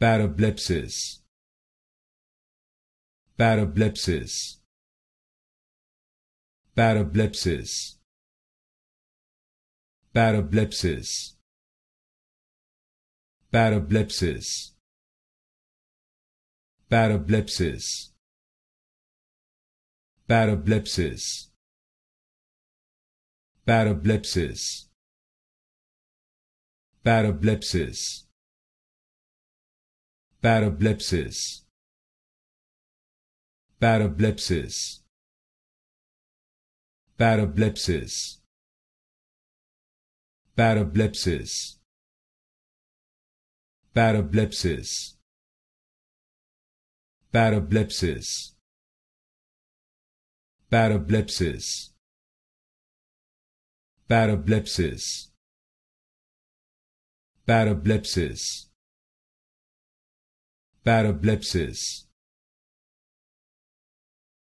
Paroplepsis. Paroplepsis. Paroplepsis. Paroplepsis. Paroplepsis. Paroplepsis. Paroplepsis. Paroplepsis. Paroplepsis. Parablepsis. Parablepsis. Parablepsis. Parablepsis. Parablepsis. Parablepsis. Parablepsis. Parablepsis. Parablepsis parablepsis